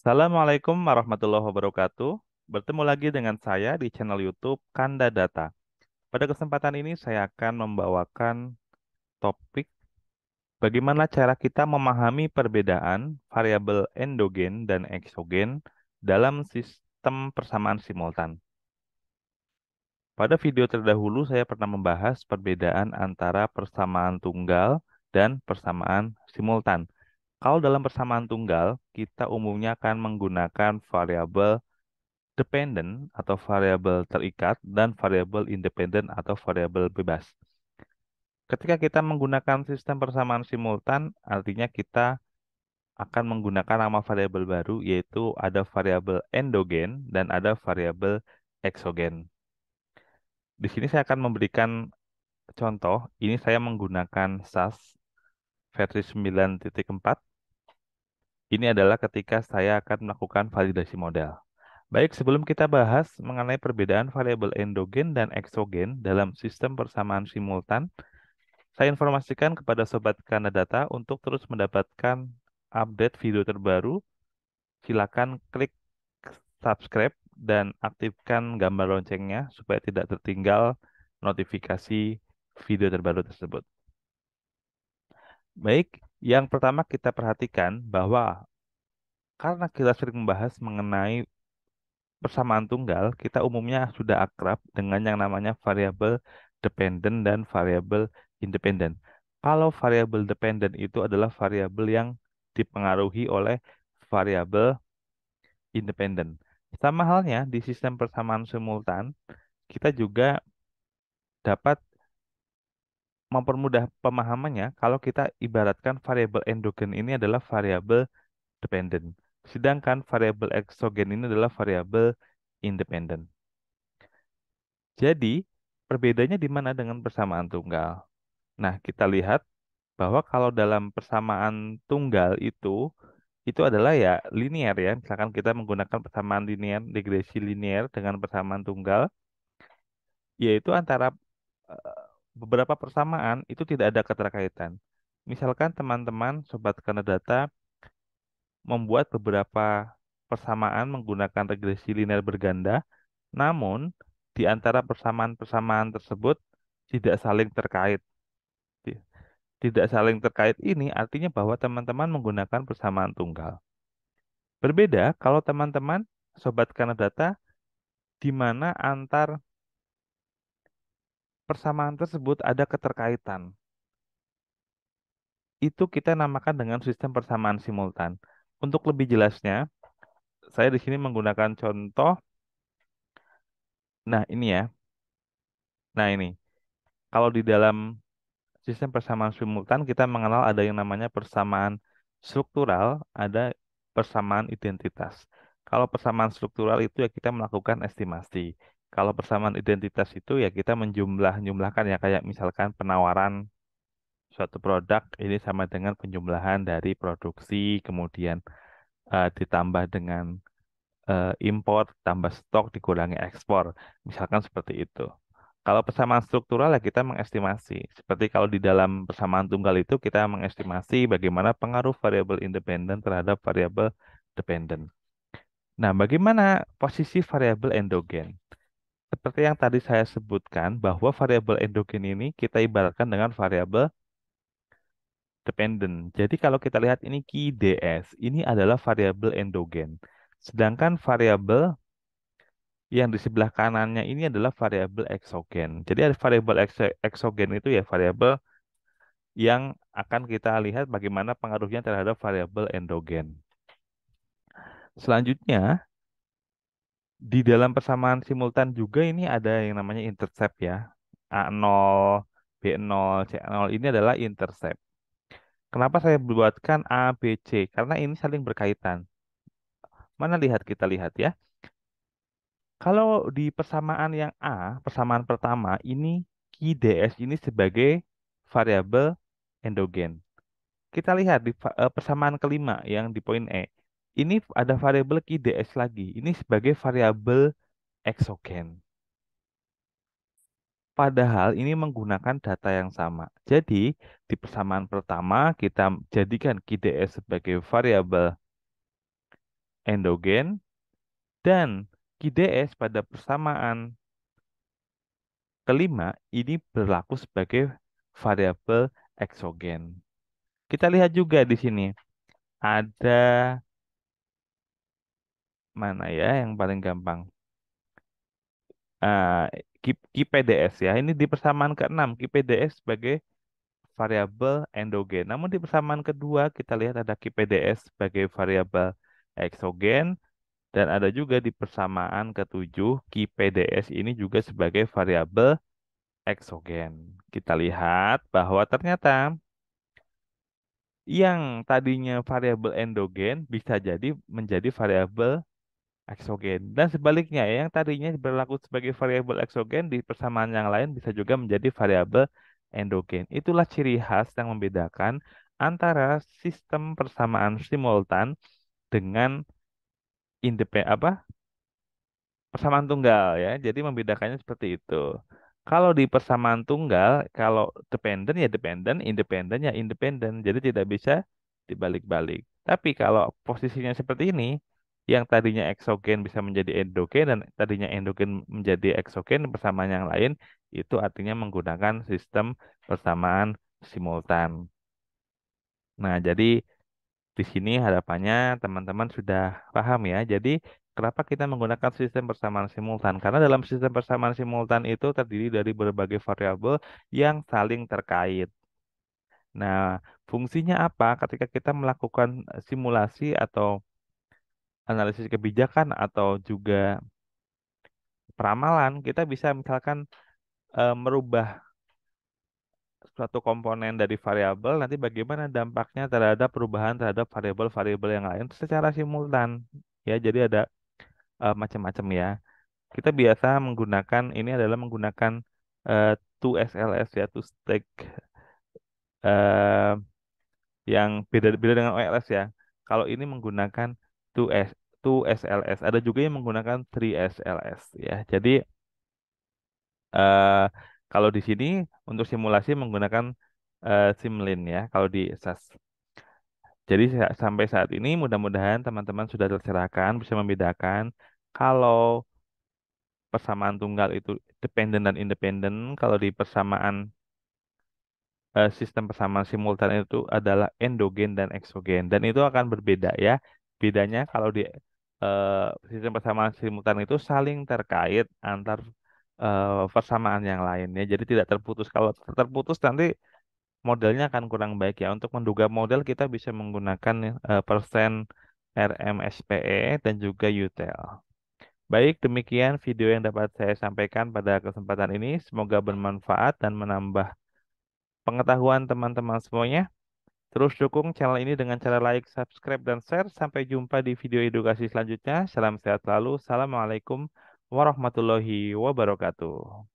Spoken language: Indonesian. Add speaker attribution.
Speaker 1: Assalamualaikum warahmatullahi wabarakatuh. Bertemu lagi dengan saya di channel YouTube Kanda Data. Pada kesempatan ini saya akan membawakan topik bagaimana cara kita memahami perbedaan variabel endogen dan eksogen dalam sistem persamaan simultan. Pada video terdahulu saya pernah membahas perbedaan antara persamaan tunggal dan persamaan simultan kalau dalam persamaan tunggal, kita umumnya akan menggunakan variabel dependent atau variabel terikat dan variabel independent atau variabel bebas. Ketika kita menggunakan sistem persamaan simultan, artinya kita akan menggunakan nama variabel baru yaitu ada variabel endogen dan ada variabel exogen. Di sini saya akan memberikan contoh, ini saya menggunakan SAS versi 9.4 ini adalah ketika saya akan melakukan validasi model. Baik, sebelum kita bahas mengenai perbedaan variabel endogen dan eksogen dalam sistem persamaan simultan, saya informasikan kepada Sobat data untuk terus mendapatkan update video terbaru. Silakan klik subscribe dan aktifkan gambar loncengnya supaya tidak tertinggal notifikasi video terbaru tersebut. Baik, yang pertama kita perhatikan bahwa karena kita sering membahas mengenai persamaan tunggal, kita umumnya sudah akrab dengan yang namanya variabel dependent dan variabel independent. Kalau variabel dependent itu adalah variabel yang dipengaruhi oleh variabel independent. Sama halnya di sistem persamaan simultan, kita juga dapat mempermudah pemahamannya kalau kita ibaratkan variabel endogen ini adalah variabel dependent, sedangkan variabel eksogen ini adalah variabel independent. Jadi, perbedaannya di mana dengan persamaan tunggal? Nah, kita lihat bahwa kalau dalam persamaan tunggal itu itu adalah ya linear ya. Misalkan kita menggunakan persamaan linear, degresi linear dengan persamaan tunggal yaitu antara eh, beberapa persamaan itu tidak ada keterkaitan. Misalkan teman-teman sobat karena data membuat beberapa persamaan menggunakan regresi linear berganda, namun di antara persamaan-persamaan tersebut tidak saling terkait. Tidak saling terkait ini artinya bahwa teman-teman menggunakan persamaan tunggal. Berbeda kalau teman-teman sobat karena data di mana antar persamaan tersebut ada keterkaitan. Itu kita namakan dengan sistem persamaan simultan. Untuk lebih jelasnya, saya di sini menggunakan contoh. Nah, ini ya. Nah, ini. Kalau di dalam sistem persamaan simultan, kita mengenal ada yang namanya persamaan struktural, ada persamaan identitas. Kalau persamaan struktural itu ya kita melakukan estimasi kalau persamaan identitas itu ya kita menjumlah-jumlahkan ya kayak misalkan penawaran suatu produk ini sama dengan penjumlahan dari produksi kemudian uh, ditambah dengan uh, eh, impor tambah stok dikurangi ekspor misalkan seperti itu kalau persamaan struktural ya kita mengestimasi seperti kalau di dalam persamaan tunggal itu kita mengestimasi bagaimana pengaruh variabel independen terhadap variabel dependen nah bagaimana posisi variabel endogen seperti yang tadi saya sebutkan bahwa variabel endogen ini kita ibaratkan dengan variabel dependent. Jadi kalau kita lihat ini ds ini adalah variabel endogen. Sedangkan variabel yang di sebelah kanannya ini adalah variabel eksogen. Jadi ada variabel eksogen itu ya variabel yang akan kita lihat bagaimana pengaruhnya terhadap variabel endogen. Selanjutnya, di dalam persamaan simultan juga ini ada yang namanya intercept ya. A0, B0, C0 ini adalah intercept. Kenapa saya buatkan A, B, C? Karena ini saling berkaitan. Mana lihat kita lihat ya. Kalau di persamaan yang A, persamaan pertama, ini QDS ini sebagai variabel endogen. Kita lihat di eh, persamaan kelima yang di poin E ini ada variabel QDS lagi. Ini sebagai variabel exogen. Padahal ini menggunakan data yang sama. Jadi, di persamaan pertama kita jadikan QDS sebagai variabel endogen dan QDS pada persamaan kelima ini berlaku sebagai variabel exogen. Kita lihat juga di sini ada mana ya yang paling gampang? Uh, eh, KIPDS ya. Ini di persamaan ke-6 KIPDS sebagai variabel endogen. Namun di persamaan kedua kita lihat ada KIPDS sebagai variabel eksogen dan ada juga di persamaan ketujuh KIPDS ini juga sebagai variabel eksogen. Kita lihat bahwa ternyata yang tadinya variabel endogen bisa jadi menjadi variabel eksogen. Dan sebaliknya, yang tadinya berlaku sebagai variabel eksogen di persamaan yang lain bisa juga menjadi variabel endogen. Itulah ciri khas yang membedakan antara sistem persamaan simultan dengan independen apa persamaan tunggal ya. Jadi membedakannya seperti itu. Kalau di persamaan tunggal, kalau dependen ya dependen, independen ya independen. Jadi tidak bisa dibalik-balik. Tapi kalau posisinya seperti ini, yang tadinya eksogen bisa menjadi endogen dan tadinya endogen menjadi eksogen bersama yang lain itu artinya menggunakan sistem persamaan simultan. Nah, jadi di sini harapannya teman-teman sudah paham ya. Jadi kenapa kita menggunakan sistem persamaan simultan? Karena dalam sistem persamaan simultan itu terdiri dari berbagai variabel yang saling terkait. Nah, fungsinya apa ketika kita melakukan simulasi atau analisis kebijakan atau juga peramalan, kita bisa misalkan e, merubah suatu komponen dari variabel nanti bagaimana dampaknya terhadap perubahan terhadap variabel-variabel yang lain secara simultan. Ya, jadi ada e, macam-macam ya. Kita biasa menggunakan ini adalah menggunakan e, two SLS ya two stack e, yang beda beda dengan OLS ya. Kalau ini menggunakan two S 2SLS. Ada juga yang menggunakan 3SLS ya. Jadi uh, kalau di sini untuk simulasi menggunakan uh, eh, Simlin ya kalau di SAS. Jadi sampai saat ini mudah-mudahan teman-teman sudah tercerahkan bisa membedakan kalau persamaan tunggal itu dependent dan independent kalau di persamaan eh, sistem persamaan simultan itu adalah endogen dan eksogen dan itu akan berbeda ya bedanya kalau di uh, sistem persamaan simultan itu saling terkait antar uh, persamaan yang lainnya. Jadi tidak terputus. Kalau terputus nanti modelnya akan kurang baik ya. Untuk menduga model kita bisa menggunakan uh, persen RMSPE dan juga UTL. Baik, demikian video yang dapat saya sampaikan pada kesempatan ini. Semoga bermanfaat dan menambah pengetahuan teman-teman semuanya. Terus dukung channel ini dengan cara like, subscribe, dan share. Sampai jumpa di video edukasi selanjutnya. Salam sehat selalu. Assalamualaikum warahmatullahi wabarakatuh.